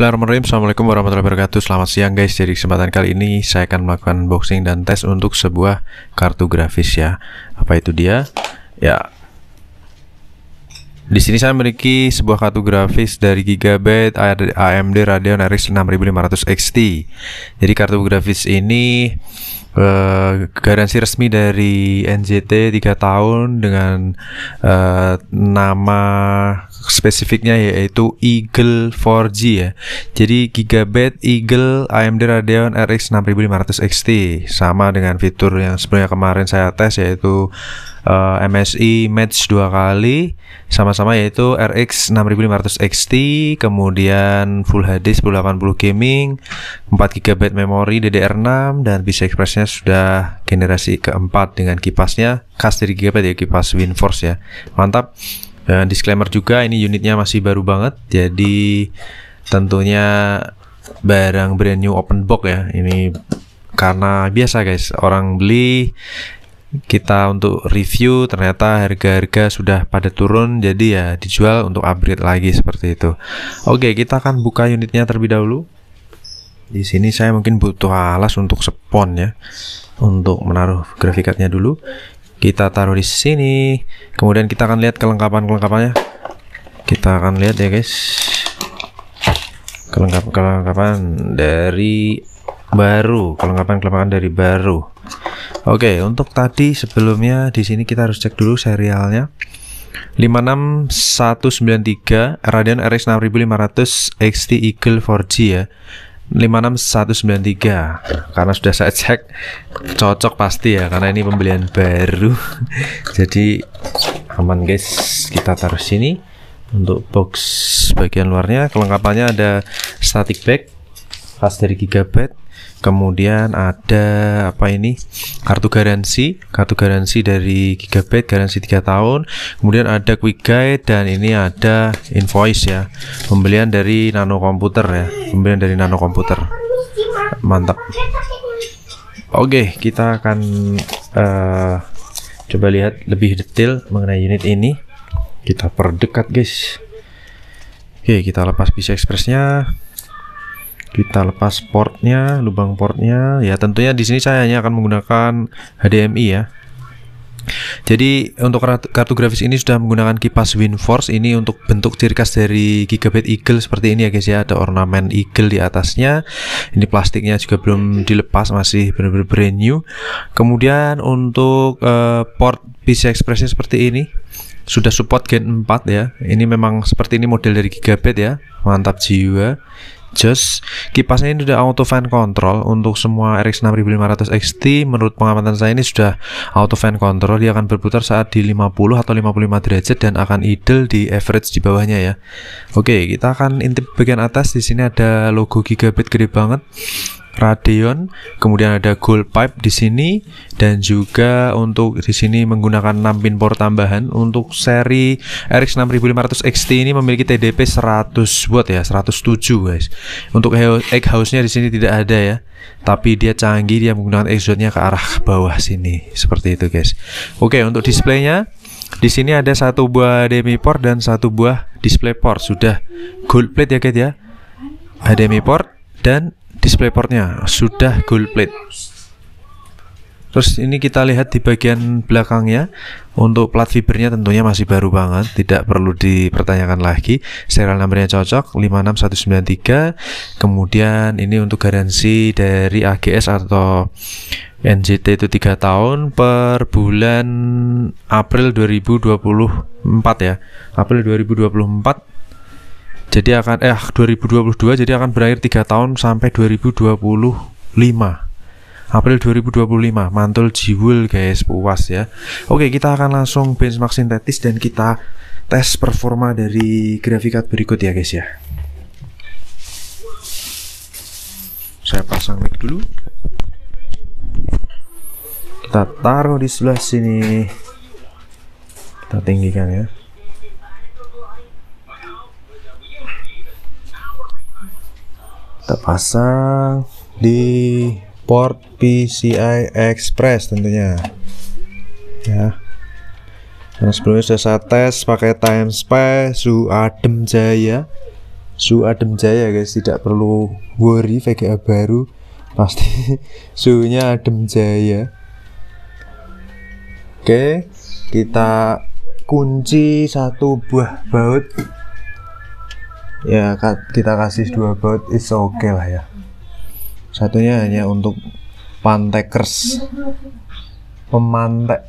Bismillahirrahmanirrahim Assalamualaikum warahmatullahi wabarakatuh Selamat siang guys Jadi kesempatan kali ini saya akan melakukan unboxing dan tes untuk sebuah kartu grafis ya Apa itu dia? Ya di sini saya memiliki sebuah kartu grafis dari Gigabyte AMD Radeon RX 6500 XT. Jadi kartu grafis ini uh, garansi resmi dari NZT 3 tahun dengan uh, nama spesifiknya yaitu Eagle 4G ya. Jadi Gigabit Eagle AMD Radeon RX 6500 XT sama dengan fitur yang sebelumnya kemarin saya tes yaitu uh, eh, MSI match dua kali sama-sama yaitu RX 6500 XT kemudian Full HD 1080 gaming 4 GB memori DDR6 dan bisa Expressnya sudah generasi keempat dengan kipasnya khas dari Gigabit ya kipas WinForce ya mantap dan disclaimer juga ini unitnya masih baru banget jadi tentunya barang brand new open box ya. Ini karena biasa guys, orang beli kita untuk review ternyata harga-harga sudah pada turun jadi ya dijual untuk upgrade lagi seperti itu. Oke, kita akan buka unitnya terlebih dahulu. Di sini saya mungkin butuh alas untuk spon ya untuk menaruh grafikatnya dulu kita taruh di sini kemudian kita akan lihat kelengkapan-kelengkapannya kita akan lihat ya guys kelengkapan-kelengkapan dari baru kelengkapan-kelengkapan dari baru oke untuk tadi sebelumnya di sini kita harus cek dulu serialnya 56193 Radeon RX 6500 XT Eagle 4G ya 56193 karena sudah saya cek cocok pasti ya karena ini pembelian baru jadi aman guys kita taruh sini untuk box bagian luarnya kelengkapannya ada static bag khas dari Gigabyte kemudian ada apa ini kartu garansi kartu garansi dari Gigabyte garansi 3 tahun kemudian ada quick guide dan ini ada invoice ya pembelian dari nano komputer ya pembelian dari nano komputer mantap oke kita akan uh, coba lihat lebih detail mengenai unit ini kita perdekat guys oke kita lepas PC Expressnya kita lepas portnya lubang portnya ya tentunya di sini saya hanya akan menggunakan HDMI ya jadi untuk kartu grafis ini sudah menggunakan kipas WinForce ini untuk bentuk ciri khas dari Gigabyte Eagle seperti ini ya guys ya ada ornamen eagle di atasnya ini plastiknya juga belum dilepas masih benar-benar brand new kemudian untuk uh, port PCI Expressnya seperti ini sudah support Gen 4 ya ini memang seperti ini model dari Gigabyte ya mantap jiwa Just kipasnya ini sudah auto fan control untuk semua RX 6500 XT menurut pengamatan saya ini sudah auto fan control dia akan berputar saat di 50 atau 55 derajat dan akan idle di average di bawahnya ya oke kita akan intip bagian atas di sini ada logo gigabit gede banget Radeon, kemudian ada gold pipe di sini dan juga untuk di sini menggunakan 6 pin port tambahan untuk seri RX 6500 XT ini memiliki TDP 100 watt ya, 107 guys. Untuk egg house-nya di sini tidak ada ya. Tapi dia canggih, dia menggunakan exhaustnya ke arah bawah sini, seperti itu guys. Oke, untuk displaynya di sini ada satu buah demi port dan satu buah display port sudah gold plate ya guys ya. HDMI port dan Display portnya sudah gold plate Terus ini kita lihat di bagian belakangnya Untuk plat fibernya tentunya masih baru banget Tidak perlu dipertanyakan lagi Serial numbernya cocok 56193 Kemudian ini untuk garansi dari AGS atau NJT itu 3 tahun Per bulan April 2024 ya April 2024 jadi akan eh 2022 ah, jadi akan berakhir tiga tahun sampai 2025 April 2025 mantul jiwul guys puas ya oke kita akan langsung benchmark sintetis dan kita tes performa dari grafikat berikut ya guys ya saya pasang mic dulu kita taruh di sebelah sini kita tinggikan ya kita pasang di port PCI Express tentunya ya karena sebelumnya sudah saya tes pakai time space su adem jaya su adem jaya guys tidak perlu worry VGA baru pasti suhunya adem jaya oke kita kunci satu buah baut ya kita kasih dua baut it's okay lah ya satunya hanya untuk pantekers pemantek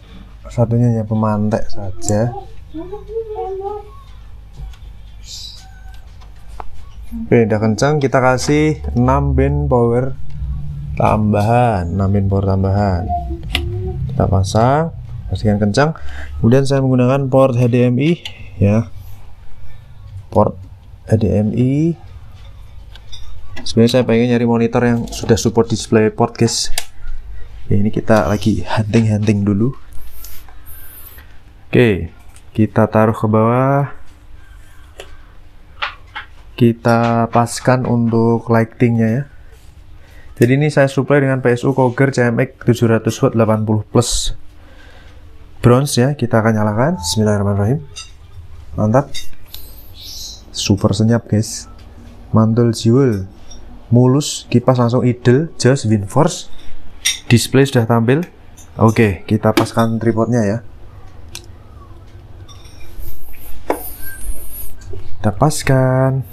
satunya hanya pemantek saja Oke, udah kencang kita kasih 6 pin power tambahan 6 pin power tambahan kita pasang pastikan kencang kemudian saya menggunakan port HDMI ya port HDMI sebenarnya saya pengen nyari monitor yang sudah support display port guys ya ini kita lagi hunting-hunting dulu oke kita taruh ke bawah kita paskan untuk lightingnya ya jadi ini saya supply dengan PSU Koger CMX 700 watt 80 plus bronze ya kita akan nyalakan Bismillahirrahmanirrahim mantap super senyap guys mantul jiwul mulus kipas langsung idle just force, display sudah tampil oke kita paskan tripodnya ya kita paskan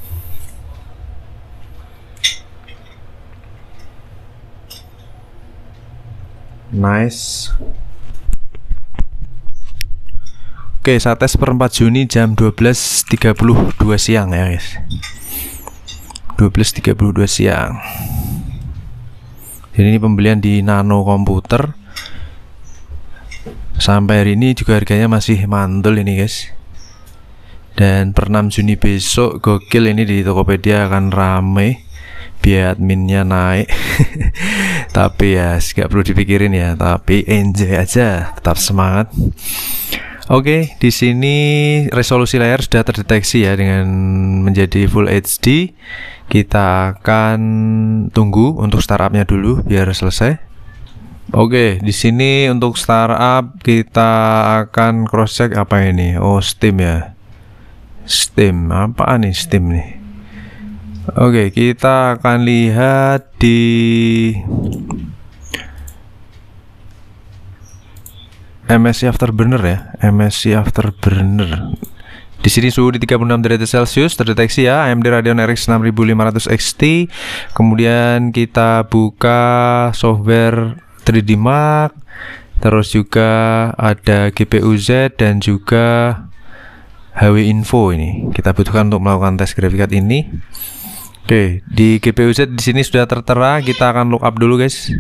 nice Oke, tes per 4 Juni jam 12.32 siang ya guys 12.32 siang Jadi ini pembelian di Nano Komputer Sampai hari ini juga harganya masih mantul ini guys Dan per 6 Juni besok gokil ini di Tokopedia akan rame Biar adminnya naik Tapi ya nggak perlu dipikirin ya Tapi enjoy aja Tetap semangat Oke, di sini resolusi layar sudah terdeteksi ya dengan menjadi full HD. Kita akan tunggu untuk startupnya dulu biar selesai. Oke, di sini untuk startup kita akan cross check apa ini? Oh, Steam ya. Steam, apa nih Steam nih? Oke, kita akan lihat di MSC afterburner ya, MSC afterburner. Di sini suhu di 36 derajat Celcius terdeteksi ya AMD Radeon RX 6500 XT. Kemudian kita buka software 3D Mark. Terus juga ada GPU Z dan juga HW Info ini. Kita butuhkan untuk melakukan tes grafikat ini. Oke, di GPU Z di sini sudah tertera. Kita akan look up dulu guys.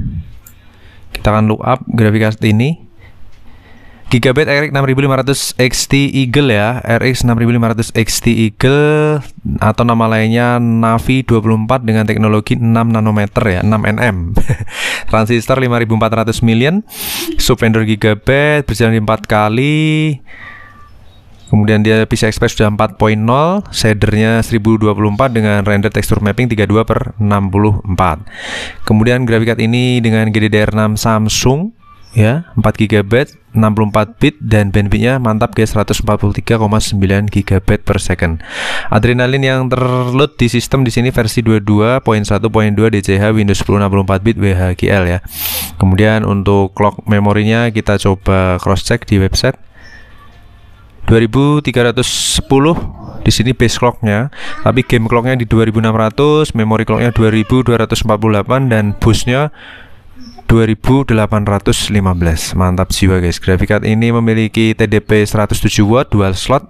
Kita akan look up grafikat ini. Gigabyte RX 6500 XT Eagle ya RX 6500 XT Eagle atau nama lainnya Navi 24 dengan teknologi 6 nanometer ya 6 nm transistor 5400 million subfender Gigabyte berjalan di 4 kali Kemudian dia PCI Express sudah 4.0, shadernya 1024 dengan render tekstur mapping 32 per 64. Kemudian grafikat ini dengan GDDR6 Samsung ya 4 GB 64 bit dan bandwidthnya mantap guys 143,9 GB per second adrenalin yang terload di sistem di sini versi 22.1.2 DCH Windows 10 64 bit WHGL ya kemudian untuk clock memorinya kita coba cross check di website 2310 di sini base clocknya tapi game clocknya di 2600 memory clocknya 2248 dan busnya 2815 mantap jiwa guys grafik card ini memiliki TDP 107 watt dual slot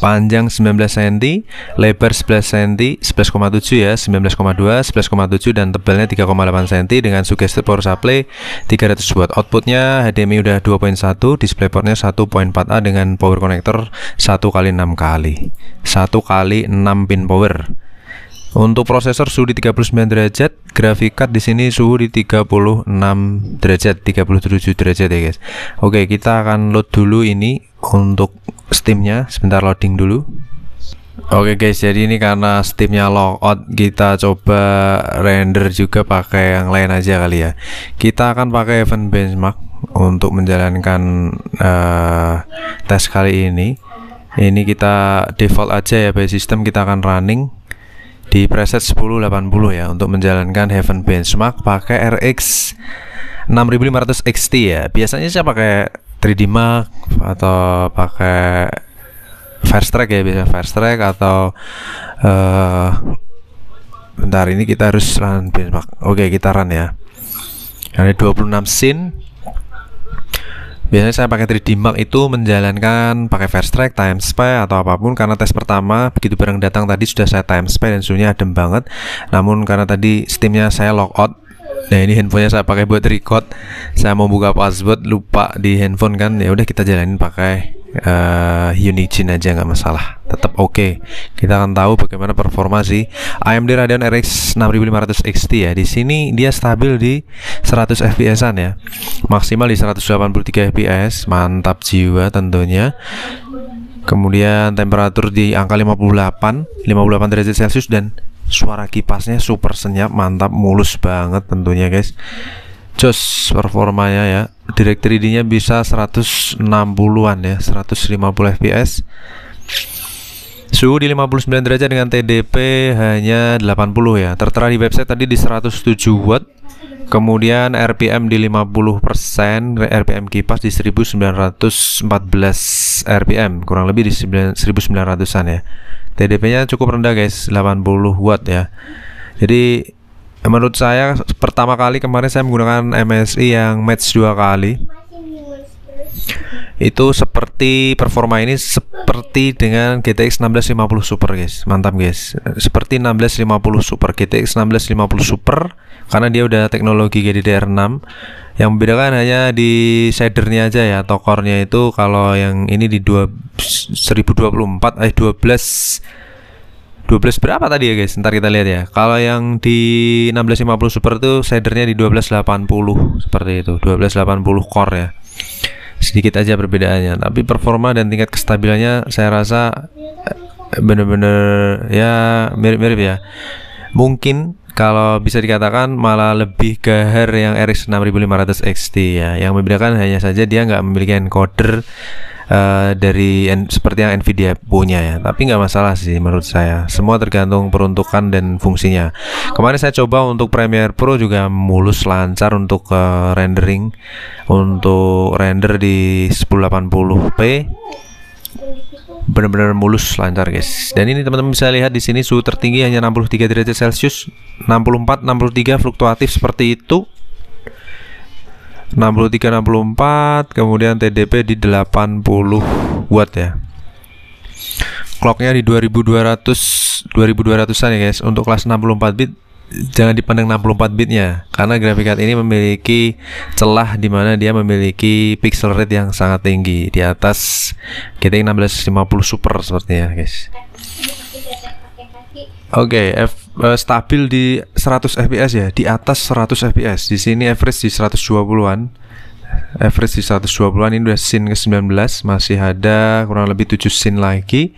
panjang 19 cm, lebar 11 cm, 11,7 ya, 19,2, 11,7 dan tebalnya 3,8 cm dengan suggested power supply 300 watt. Outputnya HDMI udah 2.1, display portnya 1.4A dengan power connector 1 kali 6 kali. 1 kali 6 pin power. Untuk prosesor suhu di 39 derajat, grafik card di sini suhu di 36 derajat, 37 derajat ya guys. Oke, kita akan load dulu ini untuk steamnya, sebentar loading dulu. Oke guys, jadi ini karena Steamnya out, kita coba render juga pakai yang lain aja kali ya. Kita akan pakai event benchmark untuk menjalankan uh, tes kali ini. Ini kita default aja ya, by system kita akan running di preset 1080 ya untuk menjalankan Heaven Benchmark pakai RX 6500 XT ya. Biasanya saya pakai 3D Mark atau pakai Fast Track ya biasanya Fast Track atau uh, bentar ini kita harus run benchmark. Oke, kita run ya. Ini 26 scene Biasanya saya pakai 3D Mark itu menjalankan pakai fast track, time spy atau apapun karena tes pertama begitu barang datang tadi sudah saya time spy dan suhunya adem banget. Namun karena tadi steamnya saya lock out Nah ini handphonenya saya pakai buat record Saya mau buka password lupa di handphone kan ya udah kita jalanin pakai uh, eh, Unigine aja nggak masalah tetap oke okay. kita akan tahu bagaimana performa si AMD Radeon RX 6500 XT ya di sini dia stabil di 100 FPS an ya maksimal di 183 fps mantap jiwa tentunya kemudian temperatur di angka 58 58 derajat celcius dan suara kipasnya super senyap mantap mulus banget tentunya guys jos performanya ya Direct 3D nya bisa 160an ya 150 fps Suhu di 59 derajat dengan TDP hanya 80 ya Tertera di website tadi di 107 watt Kemudian RPM di 50% RPM kipas di 1914 RPM Kurang lebih di 1900an ya TDP nya cukup rendah guys 80 watt ya Jadi menurut saya pertama kali kemarin saya menggunakan MSI yang match dua kali itu seperti performa ini seperti dengan GTX 1650 Super guys mantap guys seperti 1650 Super GTX 1650 Super karena dia udah teknologi GDDR6 yang membedakan hanya di shadernya aja ya tokornya itu kalau yang ini di 2024 eh 12 12 berapa tadi ya guys? Ntar kita lihat ya. Kalau yang di 1650 Super itu shadernya di 1280 seperti itu. 1280 core ya. Sedikit aja perbedaannya, tapi performa dan tingkat kestabilannya saya rasa eh, bener-bener ya mirip-mirip ya. Mungkin kalau bisa dikatakan malah lebih gahar yang RX 6500 XT ya. Yang membedakan hanya saja dia nggak memiliki encoder Eh, dari N seperti yang Nvidia punya ya tapi nggak masalah sih menurut saya semua tergantung peruntukan dan fungsinya kemarin saya coba untuk Premiere Pro juga mulus lancar untuk uh, rendering untuk render di 1080p benar-benar mulus lancar guys dan ini teman-teman bisa lihat di sini suhu tertinggi hanya 63 derajat celcius 64 63 fluktuatif seperti itu 63 64 kemudian TDP di 80 watt ya clocknya di 2200 2200an ya guys untuk kelas 64 bit jangan dipandang 64 bitnya karena graphic card ini memiliki celah di mana dia memiliki pixel rate yang sangat tinggi di atas GTX 1650 Super sepertinya guys Oke, okay, uh, eh, stabil di 100 fps ya, di atas 100 fps. Di sini average di 120-an. Average di 120-an ini udah scene ke-19, masih ada kurang lebih 7 scene lagi.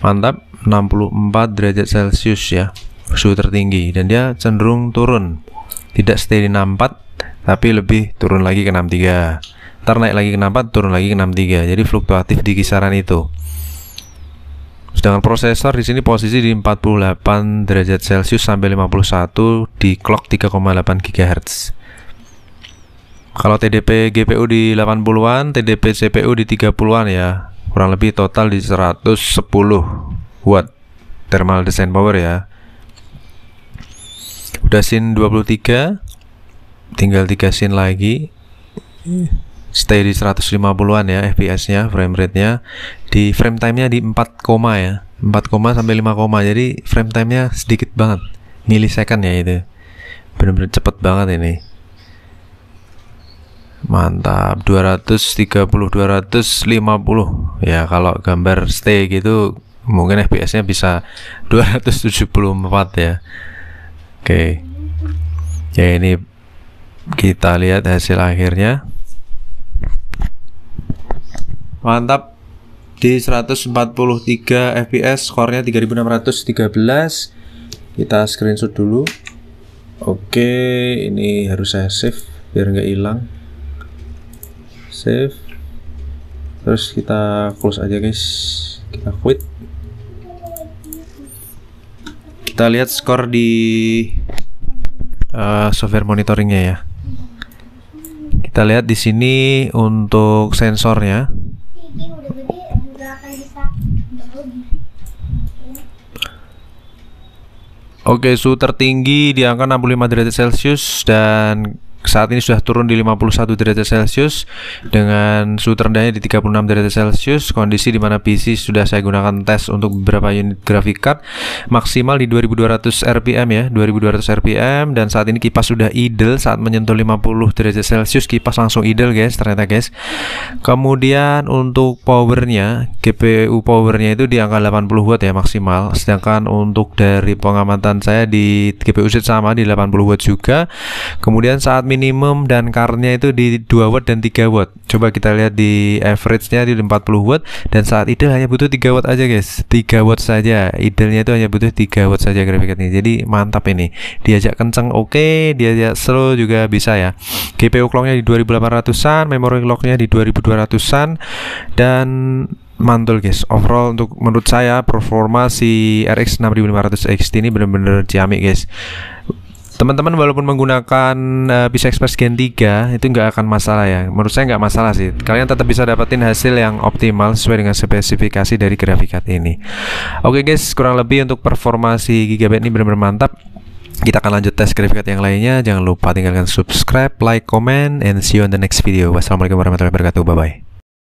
Mantap, 64 derajat Celcius ya. Suhu tertinggi dan dia cenderung turun. Tidak stay di 64, tapi lebih turun lagi ke 63. Ntar naik lagi ke 64, turun lagi ke 63. Jadi fluktuatif di kisaran itu. Sedangkan prosesor di sini posisi di 48 derajat Celcius sampai 51 di clock 3,8 GHz. Kalau TDP GPU di 80-an, TDP CPU di 30-an ya. Kurang lebih total di 110 watt thermal design power ya. Udah sin 23, tinggal 3 sin lagi stay di 150-an ya FPS-nya, frame rate-nya. Di frame time-nya di 4, ya. 4, sampai 5, jadi frame time-nya sedikit banget. Milisecond ya itu. Benar-benar cepet banget ini. Mantap, 230 250. Ya, kalau gambar stay gitu mungkin FPS-nya bisa 274 ya. Oke. Okay. Ya ini kita lihat hasil akhirnya mantap di 143 fps skornya 3613 kita screenshot dulu oke ini harus saya save biar nggak hilang save terus kita close aja guys kita quit kita lihat skor di uh, software monitoringnya ya kita lihat di sini untuk sensornya Oke, suhu tertinggi di angka 65 derajat Celcius dan saat ini sudah turun di 51 derajat Celcius dengan suhu terendahnya di 36 derajat Celcius kondisi di mana PC sudah saya gunakan tes untuk beberapa unit grafik card maksimal di 2200 RPM ya 2200 RPM dan saat ini kipas sudah idle saat menyentuh 50 derajat Celcius kipas langsung idle guys ternyata guys kemudian untuk powernya GPU powernya itu di angka 80 watt ya maksimal sedangkan untuk dari pengamatan saya di GPU set sama di 80 watt juga kemudian saat minimum dan currentnya itu di 2 watt dan 3 watt coba kita lihat di average-nya di 40 watt dan saat idle hanya butuh 3 watt aja guys 3 watt saja idelnya itu hanya butuh 3 watt saja grafiknya. jadi mantap ini diajak kenceng oke okay. diajak slow juga bisa ya GPU nya di 2800an memory nya di 2200an dan mantul guys overall untuk menurut saya performa si RX 6500 XT ini benar-benar ciamik guys teman-teman walaupun menggunakan uh, bisa Express Gen 3 itu nggak akan masalah ya menurut saya nggak masalah sih kalian tetap bisa dapetin hasil yang optimal sesuai dengan spesifikasi dari grafik ini oke okay guys kurang lebih untuk performasi Gigabyte ini benar-benar mantap kita akan lanjut tes grafik yang lainnya jangan lupa tinggalkan subscribe like comment and see you on the next video wassalamualaikum warahmatullahi wabarakatuh bye bye